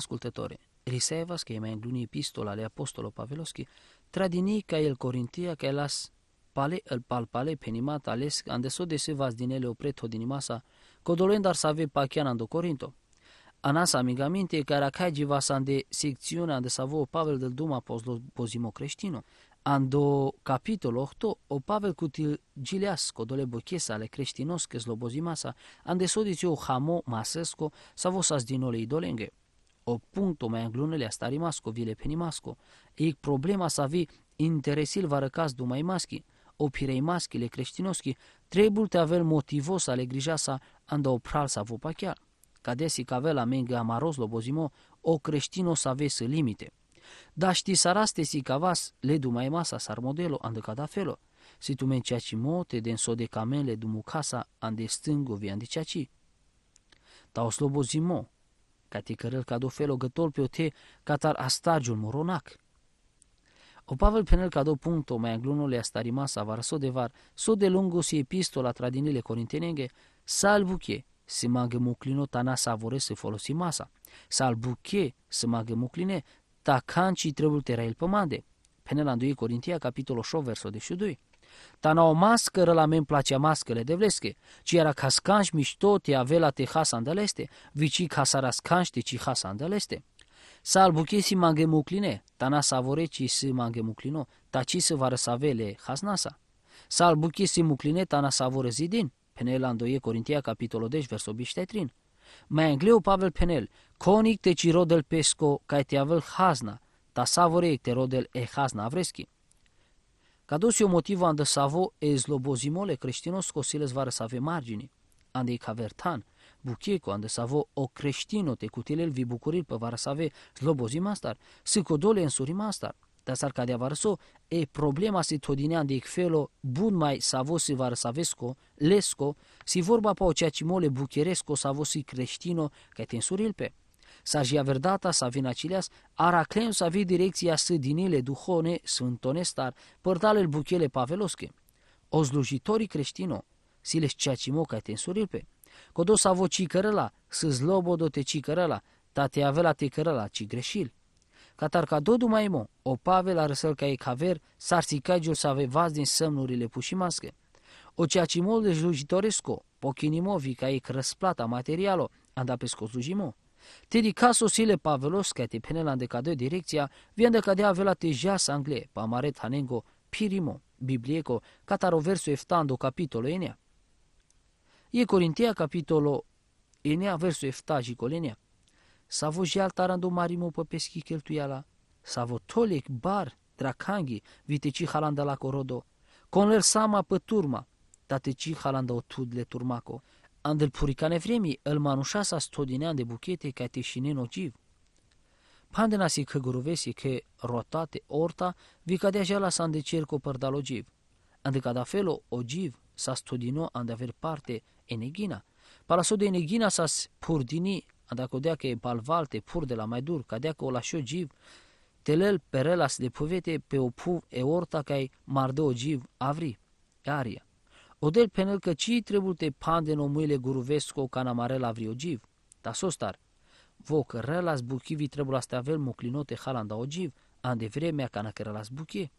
Ascultători, Ascoltatore, riceva epistola ale all'Apostolo Paveloschi ca el Corintia el las pale îl palpale pe ales tales andeso de se vas din ele opret hodinimasa, codolen dar save pachian ando Corinto. Anas amigamente care acai vasan de secțiunea de savo Pavel del Duma pozimo creștino. Ando capitol 8, o Pavel cu gileas codole bochesa ale creștinos că slobozimasa, andesodiți o hamo masesco, sas din ole idolenge. O punto mai a asta masco vile penimasco. E problema să vi interesil va răcaz dumai maschi, o maschi maschile creștinoschi, trebuie te avel motivos să le grija să anda pral să vă pachial. avea la menge amaros lobozimo, o creștino să vese limite. Da ști saraste si cavas, le dumai masa sar modelo anda da felo. Si tu menciaci mote den so de camele casa ande stângo vi ande ceaci. Da o slobozimo, Κατοικερέλ κατοφέλο γετόλ πιωτέ κατάρ αστάριουλ μορονάκ. O Pavel Penel cadou punto mai le a starimasa var so de var, so de lungo si epistola tradinile corintenenge, salvu che se magă muclino tana savore se folosi masa, salvu che se magă mucline ta canci trebuie tera el pămande. Penel 2 Corintia, capitolul 8, versul 12. Ta na o mascără la men placea mascăle de vlesche, ci era cascanș mișto te avea te hasan de leste, vici casarascanș te ci hasan de leste. Salbuchesi mange mucline, tana savore ci să mange muclino, taci se vară savele hasnasa. Salbuchesi mucline, tana savore zidin, Penel Andoie Corintia, capitolul 10, deci, versul 23. Mai engleu Pavel Penel, conic te ci rodel pesco, ca te avel hasna, ta savore te rodel e hasna vreschi. Cado si o motivo anda savo e zlobozimole creștinos cosiles vară ave margini. Ande cavertan, bucheco anda savo o creștino te cutilel vi bucuril pe vară save slobozimastar, în însurimastar. Dar s-ar cadea varso, e problema si todinea de felo bun mai savo si avesco, lesco, si vorba pe o mole bucheresco savo si creștino, ca te însuril pe sa să sa vinacileas, araclem sa vi direcția să dinile duhone sunt onestar, părtalel buchele paveloske. O slujitorii creștino, siles ceacimo ca tensurilpe, codo sa vo cicărăla, să zlobodo te cicărăla, tate avela te cărăla, ci greșil. Catar ca dodu mai mo, o pavel arăsăl ca e caver, s-ar să sa vas din semnurile pușimască. O cea ce mol de slujitoresco, pochinimovi ca e crăsplata materialo, anda pe scos slujimo te Pavelos ca te Pavlovskati de Kadeu Direcția Viende Kadea Vela Tejas pa Pamaret Hanengo Pirimo Biblieco versu Eftando Capitolo Enea E Corintia Capitolo Enea Verso S-a vă jial Tarandu Marimo peschi Cheltuiala vă Tolec Bar Dracanghi Viteci Halanda la Corodo Conler Sama turma, Tateci Halanda tudle Turmaco Andel puricane vremi, îl manușa sa stodinean de buchete ca te și nenociv. Pandena si că gruvesi că rotate orta, vi cadea jala sa de cer cu părdal ogiv. Andecă da felo ogiv sa stodino a aver parte eneghina. Palasul de eneghina sa spurdini, ande codea că e balvalte pur de la mai dur, cadea că o lași ogiv, telel perelas de povete pe o puv e orta ca e mardă ogiv avri, aria. Odel penel că ci trebuie te pande nomuile guruvesco canamarel avriogiv. Da sostar. Voc relas buchivi trebuie la stavel moclinote halanda ogiv, an de vremea cana că relas buchie.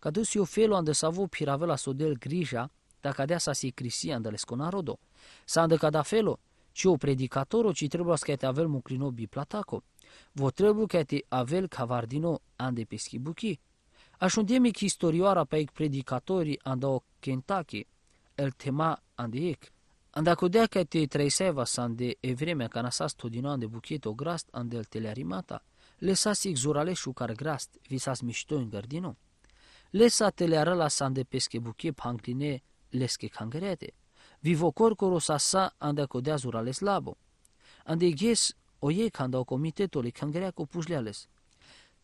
Ca dus eu felo an de savo piravela sodel grija, da cadea sa si crisia de lesconarodo. Sa că cada felo, ci o predicatoro ci trebuie să te avel muclino biplataco. Vă trebuie că te avel cavardino an de peschi buchi. Aș undemic istorioara pe predicatorii an da o Kentucky, el tema andeyek. Anda kodeaka te traiseva sande evremea kana sas todinoande o grast ande el telearimata, lesas ik zurale shukar grast, visas mishto in gardino. Lesa telearala sande peske buke pankline leske kangerete. Vivo corcoro sasa anda kodea zurale slabo. Ande ges oiek anda o comitetole kangereako pușleales.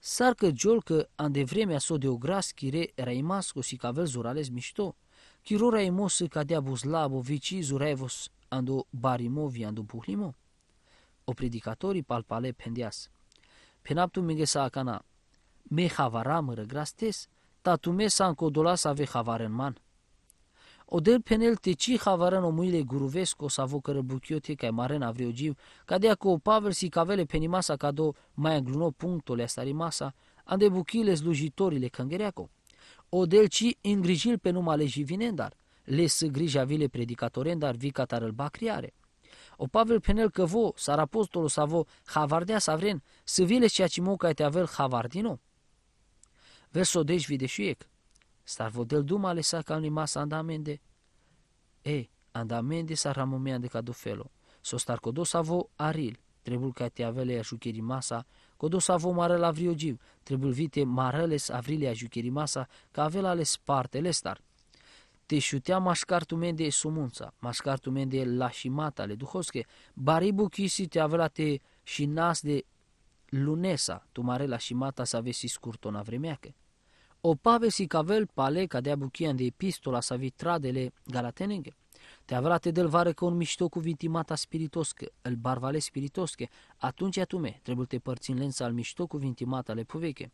Sar că jol că ande de vremea so de ogras chire raimasco si cavel zurales mișto, kirora emosi cadea slabo, vicizu zurevos, ando barimovi, ando buhlimo. O predicatori palpale pendeas. Penaptu minge sa akana, me havara mără grastes, me sa încodola să ave havaren man. O del penel te ci havaren omuile guruvesco sa vo cără buchiote ca maren avriogiv, cadea cu o pavel si cavele penimasa cado mai angluno punctole asta rimasa, ande buchile le cângereaco odelci îngrijil pe numai le jivinendar, les grija vile predicatorendar vi îl bacriare. O Pavel penel s sar apostolul savo, havardea vren, să vile ceea ce mă te avel havardino. Verso deci videșuiec, del duma le sa ca limas andamende. E, andamende sar ramumea de s-o star codo savo aril, trebuie ca te avele ajucheri masa, la marăl trebuie vite marăles avrilea jucherimasa, ca avelale sparte lestar. Te șutea mașcartul mende sumunța, mașcartul mende le duhosche, baribu chisi te te și nas de lunesa, tu să și scurt să avesi scurtona vremeacă. O pavesi cavel pale ca de buchian de epistola să vitradele galatenenge te avrate del vară că un mișto vintimata spiritoscă, îl barvale spiritosche, atunci atume trebuie te în lența al mișto vintimata le puveche.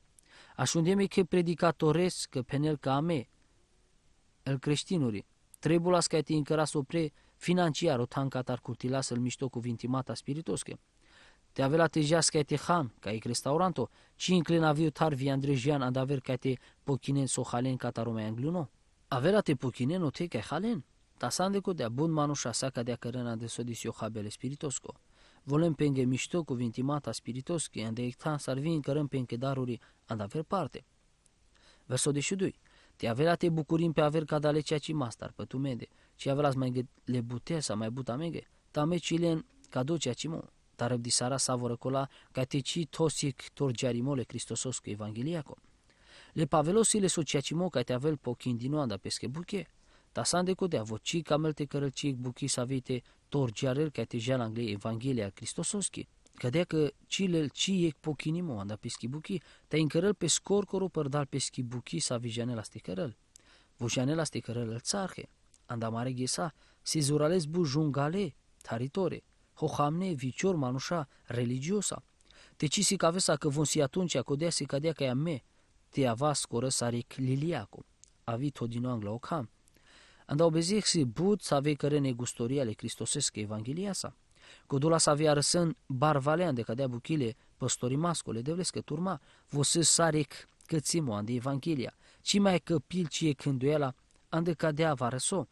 Așundeme că predicatoresc că penel ca ame, el creștinuri, trebuie las că te încăra opre, financiar o tanca tar curtilas îl mișto vintimata spiritosche. Te avea la tejească te han, ca e restauranto, ci înclina viu tar vi andrejian andaver ca te pochinen sohalen ca tarume angluno. Avea la te pochinen o te ca halen. Tasandeco de bun sa ca de cărâna de sodisio habele spiritosco. Volem penge mișto cu vintimata spiritoschi, ande ecta sarvin cărăm penge daruri, aver parte. Verso de șudui. Te avea te bucurim pe aver cadale ceea ce mastar pătumede, ce avea mai le butesa mai buta mege, tame cilen cadou ceea ce mu. Dar sa savoră răcola ca te ci tosic torgearimole Cristososcu Evangheliaco. Le pavelosile sociacimo ca te avel pochindinoanda pe schebuche, tasande ko de avochi kamal te karal chi buki savite tor jarer ka te jan angle Evanghelia kristososki kade ka chilel chi ek pokini mo anda peski buki ta inkaral pe skor koru par dal peski buki savijane la ste karal vo jane la ste karal tsarhe anda mare ghesa, se zurales bu jungale taritore ho khamne vichor manusha religiosa te chi si că ka si atunci a de si kade ka ame te avas koru sarik liliacu, avit odino anglo kam andao bezih si but să avei cărene gustoria le cristosescă Evanghelia sa. Codula să avea răsân barvalean de cadea buchile mascole de vlescă turma, vose sarec cățimu ande Evanghelia, ci mai căpil e cânduela ande cadea varăso.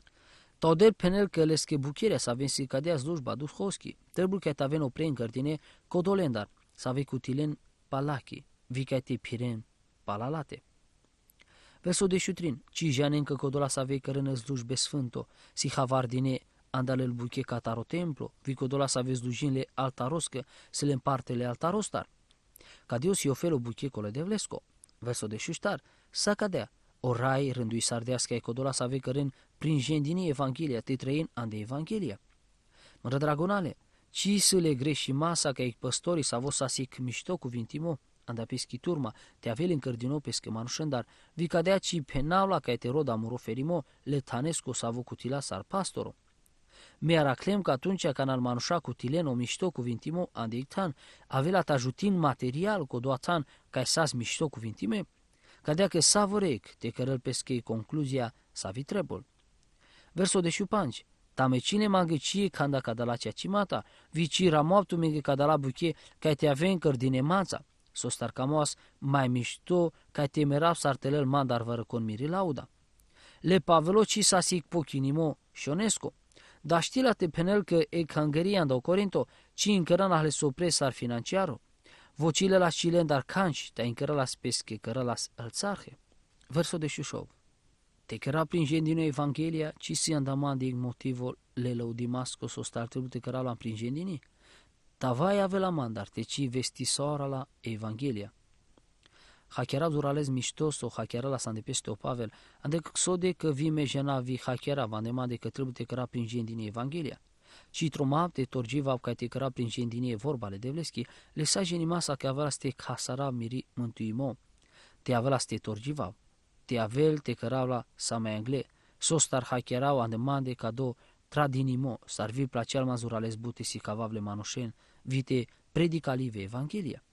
Tau del penel că lesche buchirea să avem si cadea slujba duhoschi, trebuie că o opre în gărdine, codolendar, să avei cutilen palachi, vicate piren palalate. Persodeșutrin, cijanencă codola savei cărână slujbe sfânto, si havardine, andalel buche cataro templo, vicodola save slujinile altaroscă, se le împartele altarostar. Cadios iofelo buche cole de vlesco, verso de șuștar, să cadea, o rai rândui sardească e codola save cărân prin jendini Evanghelia, te trăin de Evanghelia. Mă dragonale, ci să le greși masa ca ei păstorii s-a vos asic mișto cuvintimo, andapizki turma, te avele încărdinopeske manușendar, vica de aci penavla ca te roda muroferimo, letanesco savo cutila sar pastoro. Mi araclem că atunci când al manușa cu tileno mișto cuvintimo andictan, avela tajutin material cu doatan ca sas mișto cuvintime, cadea că savorec te cărăl pesche concluzia vi trebol. Verso de șupanci, Tame cine mă găcie canda cadala cea cimata, vici ramoaptu mege cadala buche, ca te avem cărdine manța sos tarcamos, mai mișto, ca temerav sartelel mandar vără conmiri lauda. Le pavelo ci sa sic pochinimo șionesco. Da la te penel că e Hungarian do Corinto, ci încăran ahle sopresar financiaro. Vocile la chilen dar canci, te încăra la spesche, căra la alțarhe. Verso de șușov. Te căra prin gendino Evanghelia, ci si andaman din motivul le lăudimasco sostar trebuie te căra la prin gendinii. Tavai avea la vesti sora la Evanghelia. Hakera durales miștos o hakera la peste o Pavel, ande sode că vime jena vi hakera vanema de că trebuie te căra prin gen din Evanghelia. Și troma te torgiva ca te căra prin gen din devleschi, le sa genima sa că avea ste casara miri mântuimo. Te avea la ste torgiva, te avea te căra la mai angle, sostar mande andemande cadou tra din imo, sarvi placeal mazurales si cavable manușen, vite predica live Evanghelia.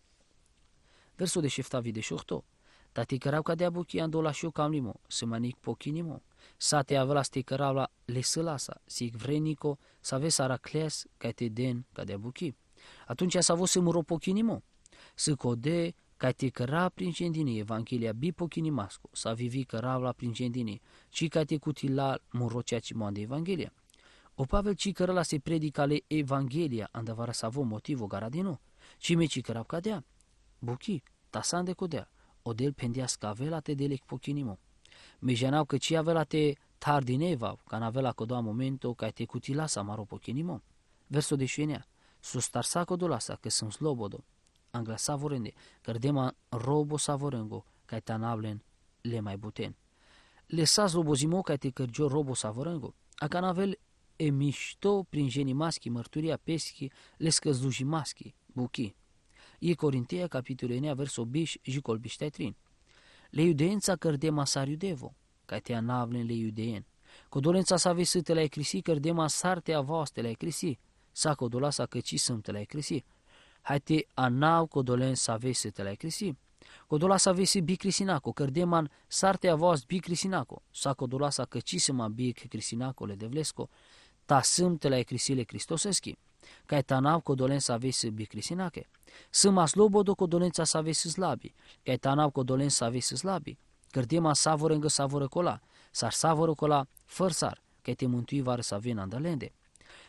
Verso de șefta vide ochto, tati cărau ca de abuchi andola și cam limo, se manic pochinimo, sa te avla sti cărau la lesălasa, sic vrenico, sa ve saracles, ca te den, ca de abuchi. Atunci s-a vos muro pochinimo, să code, ca te căra prin cendine, Evanghelia bipochinimásco, sa vivi cărau la prin cendine, ci ca te cutila muro ceea ce de Evanghelia. O Pavel ci la se predica le Evanghelia, andavara nou. motivo ci cime cicărap cadea, buchi, tasan de codea, scavela te delec pochinimo. lecpocinimo. genau că ci avea te tardineva, can la codoa momento ca te cutila sa maro pochinimo. Verso de șuenea, codola sa că sunt slobodo, angla savorende, cărdema robo vorengo, ca tanablen le mai buten. Lăsați zlobozimo ca te cărgio robo savorengo, a canavel e mișto prin genimaschi mărturia peschi, le maschi, buchi. E Corintia, capitolul Enea, verso biș, jicol trin. Le iudeența cărde masar iudevo, ca te în le iudeen. Codolența sa vesâte la ecrisi, cărde masar te avaste la ecrisi, sa codola sa căci sunt la ecrisi. Hai te anav codolen sa vesâte la ecrisi. Codola sa vesi bicrisinaco, cărdeman sarte avas bicrisinaco, sa codola sa căcisima bicrisinaco le devlesco, ta sâmtele ai crisile cristoseski, ca ta nav ko dolenca vesi bi krisinake. Sâma slobodo ko dolenca sa vesi slabi, ca ta nav ko dolenca vesi slabi. Cărdema savoră îngă savoră cola, sar savoră cola făr sar, ca te mântui vară sa vin andalende.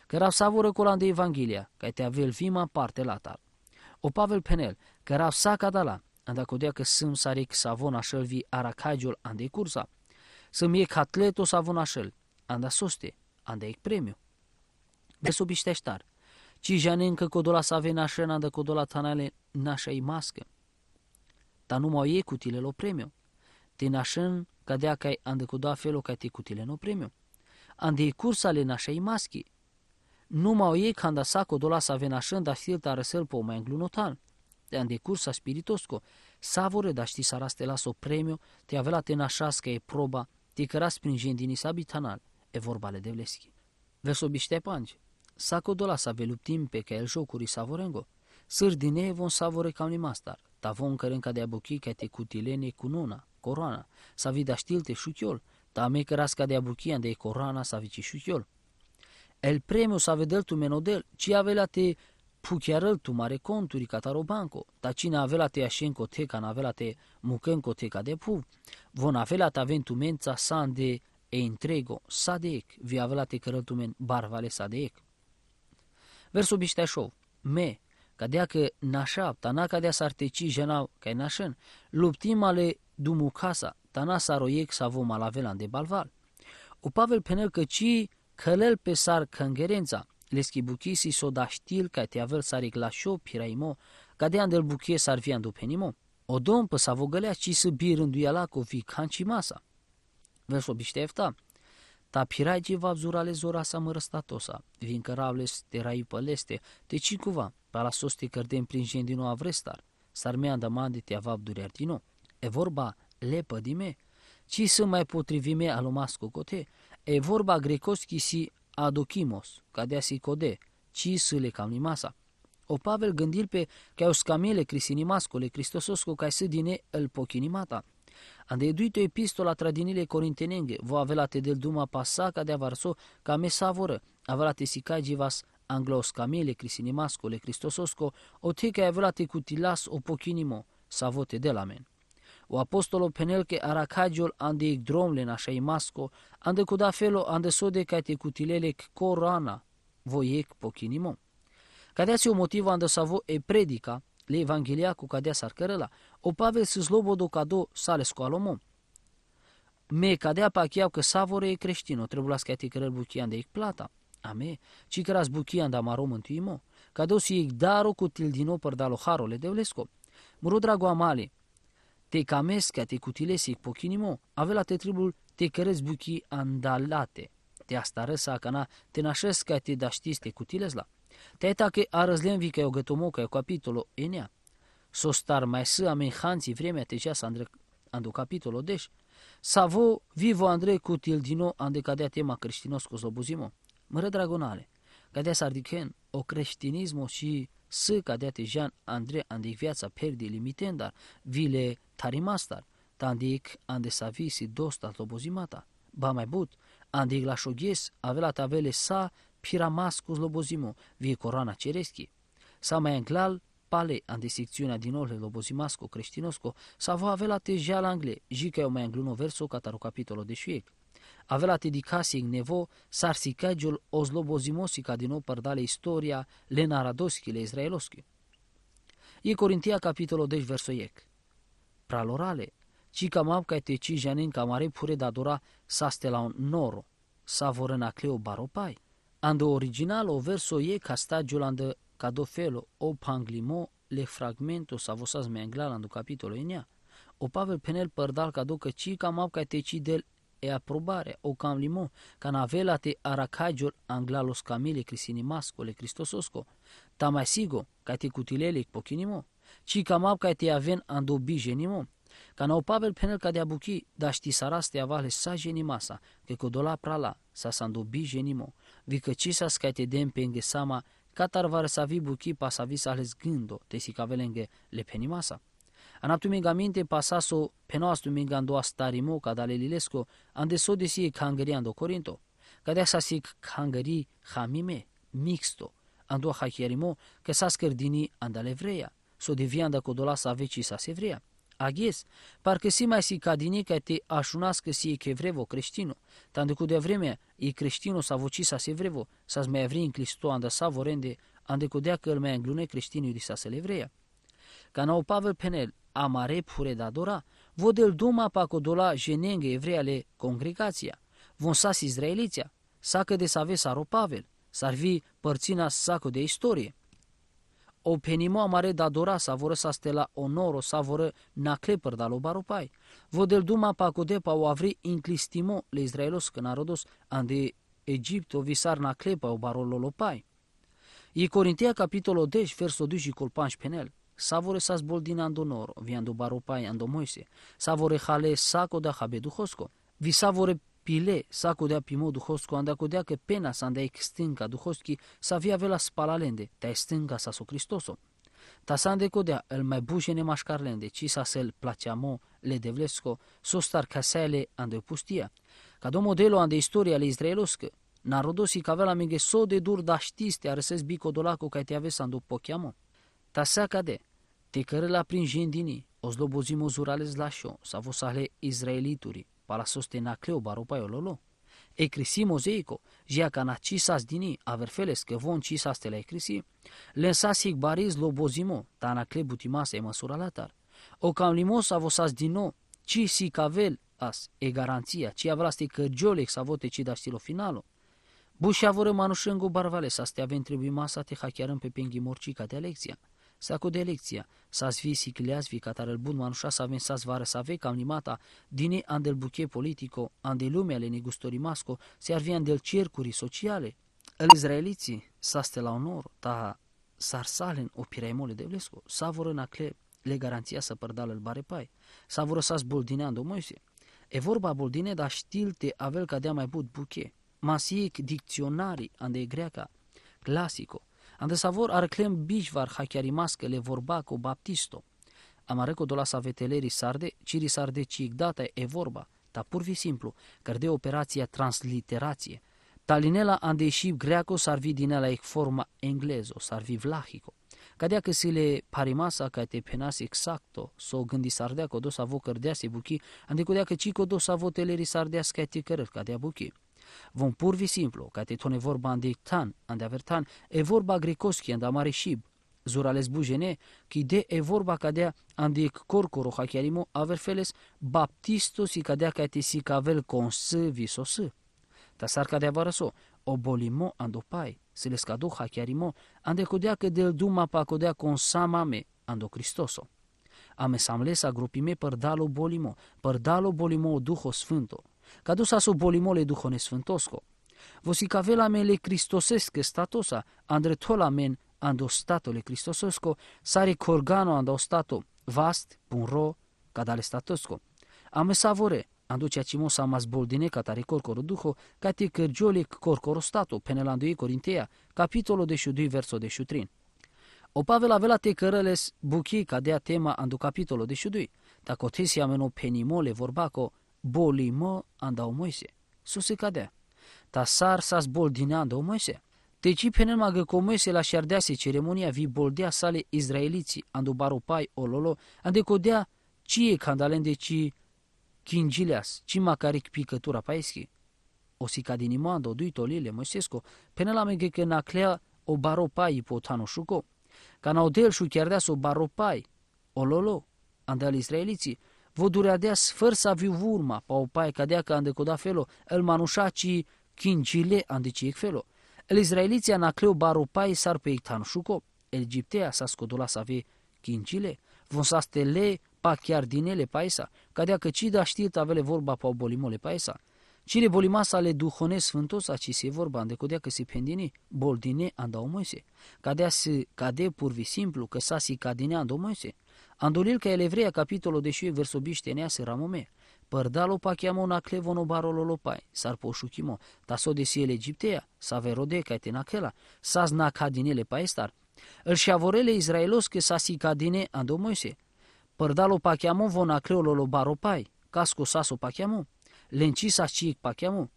Cărav savoră cola de Evanghelia, ca te avel vima parte latar. O Pavel Penel, cărav sa cadala, andacodea că sâm saric savon așel vi aracagiul ande cursa, să-mi e catleto savon așel, anda soste, anda premiu. Verso bișteștar. Ci janencă codola să ave nașena ande codola tanale nașa i mască. Ta numai ei cutile lo premiu. Te nașen ca dea ai ande codoa felo ca te cutile no premiu. Ande i cursa le nașa i maschi. Numai ei canda sa codola să ave nașen da filta răsel po mai înglunotan. Te ande cursa spiritosco. vore da ști saraste las o premiu, te avea la te nașască e proba, te căras prin jendini sabitanal e vorba le devleschi. biște pange, sa codola sa veluptim pe ca el vorengo, savorengo, din ei von savore kam një mastar, ta von kërën de abuki ca te cu kunona, coroana, sa vida shtil te shukjol, ta me cărasca de abuki ande e korana sa vici șuchiol. El premiu sa vedel tu menodel, ci avea te puchiarăl tu mare conturi ca tarobanco, ta cine la te așenco teca, n la te mucenco teca de pu, von la ta ventumența san de e întrego sadec vi te cărătumen barvale sadec Versul bișteașov, me, dea că nașap, tana s-ar teci jenau, ca nașân, luptim ale dumucasa, tana saroiec sa vom alavelan de balval. O Pavel penel căci călel pe sar cângerența, le schibuchisi da știl ca te avel sar iglașo piraimo, dea îndel buchie sar viandu penimo. O domn pe savogălea ci să rânduia la covi canci masa. Ta da. Tapirai va vzurale zora sa mărăstatosa, vin căravles te rai păleste, te cincuva, para te cărdem prin gendino avrestar, s-ar mea îndamande te avab duriartino. E vorba lepă dime, ci să mai potrivime alomasco cote, e vorba grecoschi si adochimos, cadea si code, ci să le cam O Pavel gândil pe că au scamele le Cristososco ca să dine îl pochinimata, duite epistola tradinile din ele corintenenge, vo avelate del duma pasaca de avarso, ca me savora, avelate sicagivas anglos camele le cristososco, o teca avelate cutilas o pocinimo, savote de lamen. O apostolo penelke aracagiol ande în așa imasco, ande felo ande sode ca te cutilele corana, voiec pocinimo. Cadeați o motiv ande savo e predica, le evanghelia cu cadea sarcărăla, o pave se zlobo do cadou sale scoalomo. Me cadea pa chiau că savore e creștino, trebuie la te cărăl buchian de plata. me, ci că ras buchian da marom întuimo, cadou si ec daro cu tildino per dalo harole de ulesco. Muro drago amale, te camesca te cutilesi pochinimo, avea la te tribul te cărez buchi andalate. Te asta răsa cana, te nașesc ca te da știste la. Te eta că arăzlem vi că o gătomo că capitolul enea sostar mai să amenhanții vremea tegeasa andu capitolo, deci, savo vivo Andrei cu tildino andecadea tema creștinos cu zobuzimo, mără dragonale, cadea sardichen, o creștinismo și să cadea tejan Andrei andec viața perdi limitendar, vile tarimastar, tandic ande savi si dosta zobuzimata, ba mai but, andic la șoghes avea tavele sa piramas cu zlobozimo, vie corona cereschi, sa mai înclal principale antissecțiunea din Orle, Lobozimasco, Creștinosco, savo avela te jalangle, jica eu mai angluno verso cataro capitolo de șuiec. Avela te dicasi în nevo, o ozlobozimosica din nou pardale istoria, le naradoschi, le israeloschi. E Corintia capitolo verso versoiec. Pralorale, cica ca te ci janin camare pure da dura saste la un noro, savorena cleo baropai. Ando o verso ye castaggio lando cadofelo o panglimo le fragmento sa vosas mengla lando capitolo inia. O pavel penel pardal cado că ci cam apca te ci del e aprobare o cam limo canavela te aracagiol anglalos camile crisinimasco le cristososco. sigo ca te cutilele pochinimo. Ci cam ca te aven ando bijenimo. Ca o pavel penel ca de abuchi, da ști saraste avale sa genimasa, că codola prala, sa sandobi genimo vikăcisa scatedem penge sama, catar varsavi buki pasavi sales gândo, le tesicavelenge lepenimasa. Anaptumigamente pasaso penoastumigando astarimo cadalelilesco, andesodesie cangeriando corinto, si cangeri hamime, mixto, ando hachierimo, că s-a scărdini andalevreia, so devianda codola sa veci sa sevreia. Aghes, parcă si mai si cadine ca te așunască si e chevrevo creștinu, tandu cu de vreme e creștinu sa voci sa se vrevo, sa mai avri în clisto anda sa vorende, ande cu dea că îl mai înglune creștinii de sa se levreia. Ca nou Pavel Penel, amare pure da dora, el duma pacodola jenenge evreale congregația, von sas izraeliția, sacă de save saro Pavel, s-ar vi părțina saco de istorie o penimo amare da dora sa stela onoro savoră na kleper da lobaro pai. Vodel duma pacode pa o avri inclistimo le Israelos că narodos ande Egipto visar na klepa o barolo pai. I Corintia capitolo 10 deci, verso 2 și colpanș penel. Savore sa zbol din andonoro, viando baropai andomoise. Savore hale saco da habedu hosco. Vi savore pile sa kudea pimo duhovsko, anda kudea ke sa anda extinca duhovski sa via vela spalalende, ta extinca sa so Cristoso. Ta sa ande kudea el mai ne mașcarlende, ci sa sel placeamo le devlesco, so star casele ande pustia. Ca do modelo ande istoria le izraeloscă, narodosi vela minge so de dur da știste arses bicodolaco ca te aves ando pochiamo. Ta sa cade, te cărăla prin jendini, o zlobozim o zurales lașo, sa vosahle izraelituri, para sostenacleo baropaiololo. Ecrisimos eiko, jia kana chisas dini, averfeles que von chisas te la ecrisi, lensas igbariz lobozimo, tanacle butimas e măsura latar. O cam limos avosas dino, ci si cavel as e garanția, ci avraste cărgiolec sa vote ci da stilo finalo. Bușa voră manușengo barvales, astea avem trebuie masa te hachiarăm pe penghi morcica de Alexia. Sako lekcija, sas visi kiljas vi el bun manusha sa ven sas vare sa ve kam nimata, an andel buchet politico, an de lumea le negustorimasco, se ar an del cercuri sociale. El izraelici, să te la onor, ta sarsalen o piraimole de vlesco, să voră na cle le garanția să părdal îl bare pai, sa să sas boldinea moise. E vorba boldine, dar știlte avel ca dea mai but buche, masiec dicționarii, de greaca, clasico, savor Андесавор арклем бижвар хакяримаскеле vorba cu Baptisto. Am Amareco dola savetelerii sarde, ciri sarde data e vorba, ta pur și simplu, căr de operația transliterație. Talinela andeșib greaco sarvi din ela e forma englezo, sarvi vlahico. Cadea că se le parimasa ca te penas exacto, so gândi sardea că do sa vo cărdea se buchi, andecodea că ci că do sa vo telerii sardea ca te cărăr, cadea buchi pur purvi simplu, te tone vorba în dictan, în deavertan, e vorba grekoski în damare șib. Zura les bujene, ki de e vorba kadea ande korkoro hakiarimo aver feles baptisto si kadea te si kavel konsı visosı. Tasar kadea varaso, obolimo andopai, se les kado hakiarimo, ande kodea că del duma pa kodea consamame ando Cristoso. Ame samlesa grupime për dalo bolimo, për dalo bolimo o Duho Sfânto, Cadusa su bolimole duhone sfântosco. vosi Vosicavela mele cristosesque statosa, andretola men ando andostatole cristosesco, sare corgano ando stato vast, punro, cadale statosco. Ame savore, Anduce acimo sa mas boldine catare corcoro duho, cate cărgiolic corcoro stato, penelando Corintea, capitolo de dui verso de șutrin. O pavel la te cărăles buchi cadea tema andu capitolul de șudui, dacă o tesia meno penimole vorbaco, bolimo andau moise. Susi cade Ta sar sas bol din andau moise. Deci penen magă comese la se ceremonia vi boldea sale izraeliții andu baropai ololo, ande codea e candalen de ci kingileas, ci macaric picătura paeschi. O sica din imando dui tolile moisesco, pene la mege că naclea o baropai potano șuco. Canaudel și chiar deas o baropai, ololo, andal israelici Vă urma, pa o paupai cadea că andecoda felo, el manușaci quincile e felo. El israeliții anacleu barupai sar pe ictan șuco, el egiptea s-a scodola să avea quincile, von să stele pa chiar din ele paisa, cadea că cida știe avele vorba o bolimole paisa. bolima sa le duhone sfântos, aci se vorba îndecodea că se pendine, boldine andau moise. Cadea se cade pur vi simplu, că sa si cadine andau moise. Andulil ca Elevreia, capitolul de șue versobiște se ramome, părdalo barolo clevono barololopai, sar poșuchimo, s-o desi el Egiptea, saverode ca tenakela, sas na cadinele paestar, îl șavorele izraelos că sa si cadine andomoise, părdalo pachiamon vona cleololo baropai, casco pa cheamă, lenci sa pa cheamă.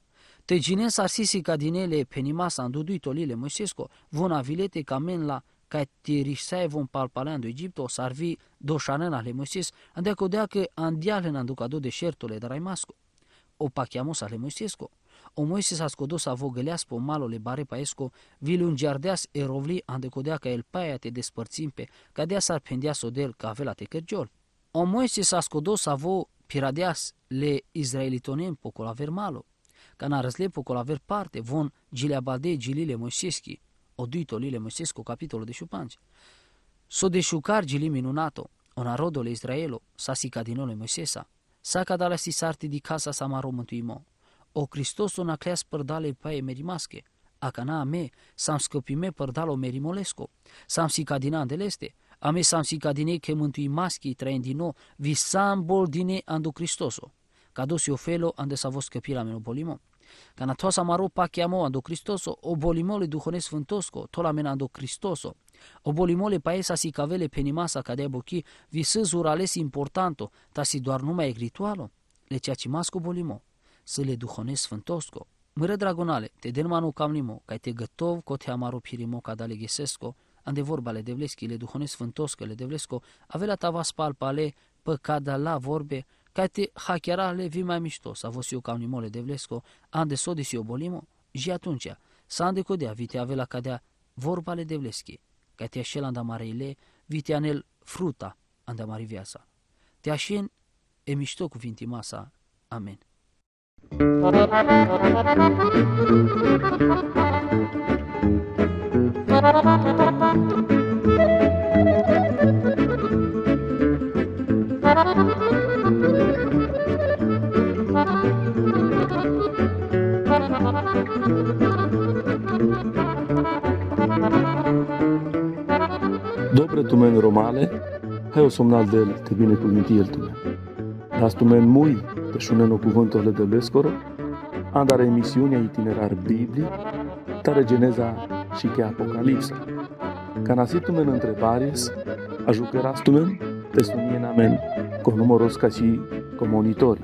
te gine sar sisi cadinele penimasa andudui tolile moisesco, vona vilete men la ca tirisae vom palpalea în Egipto, sarvi Doshana ale Moisés, andeko deake andiale nanducado deșertule, dar ai masco. O pachiamos ale Moisésco. O Moisés ascodos avogăleas po malole bare paesco, un ungiardeas erovli andecodea că el paia te pe, ca dea s-ar pendea del ca avea te cărgiol. O Moisés ascodos vo piradeas le izraelitonem colaver malo. ca n ar po pocola ver parte, von gileabade gilile moiseschi, oduitolile moisesco capitolul de șupanci s-o deșucar gili minunato, ona rodole Israelo, sica din cadinole Moisesa, s-a cadala si sarti di casa sa maro mântuimo. O Hristos o cleas părdale paie merimasche, a cana me, s-am scăpime părdalo merimolesco, din an de leste, a me sam din ei che din nou, vi din ei andu dosi o felo ande sa vos scăpila menopolimo. Cana toasa maro pa chiamo ando Hristoso, o bolimole duhone sfântosco, tola men ando Cristoso. Obolimole paesa si cavele penimasa de bochi, visâs zurales importanto, ta si doar numai gritualo, le ceacimas masco bolimo, să le duhonesc sfântosco. Mără dragonale, te denmanu camlimo, ca te gătov, cote amaru pirimo da le găsesco, ande vorbale devleschi, le duhonesc sfântosco, le devlesco, avela tava spal pale, cada la vorbe, ca te hachiara le vi mai mișto, sa cam camlimo le devlesco, ande o obolimo, și atunci, s-a îndecodea, vite avela cadea, vorbale devleschi. Kati ashel andamarile, vitianel fruta andamari viața. Te așen e mișto cuvinte masa. Amen. Thank you. Dobre tu men romale, hai o somnal de el, te bine cuvânti el tu meni. Las tu mui, te șunen o cuvântul de lescoro, andare emisiunea itinerar biblic, tare geneza și che apocalipsa. Ca nasitumen întrebaris, ajucărastumen te sunie amen, cu numărul ca și comunitori.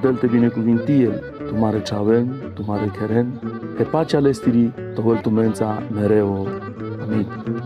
del te binecuvinti el, tu mare ceaven, tu mare cheren, e pacea lestirii, tovel tumența mereu. Amin.